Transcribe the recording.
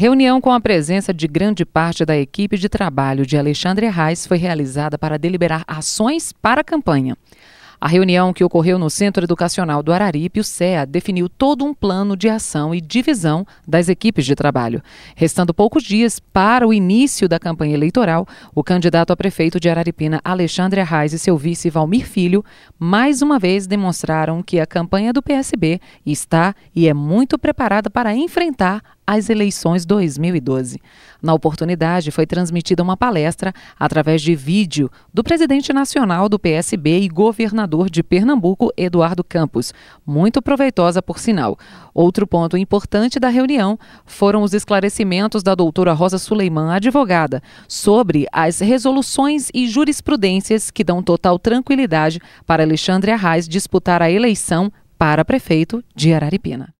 Reunião com a presença de grande parte da equipe de trabalho de Alexandre Reis foi realizada para deliberar ações para a campanha. A reunião que ocorreu no Centro Educacional do Araripe, o CEA, definiu todo um plano de ação e divisão das equipes de trabalho. Restando poucos dias para o início da campanha eleitoral, o candidato a prefeito de Araripina, Alexandre Reis, e seu vice Valmir Filho, mais uma vez demonstraram que a campanha do PSB está e é muito preparada para enfrentar às eleições 2012. Na oportunidade, foi transmitida uma palestra através de vídeo do presidente nacional do PSB e governador de Pernambuco, Eduardo Campos, muito proveitosa por sinal. Outro ponto importante da reunião foram os esclarecimentos da doutora Rosa Suleiman, advogada, sobre as resoluções e jurisprudências que dão total tranquilidade para Alexandre Arraes disputar a eleição para prefeito de Araripina.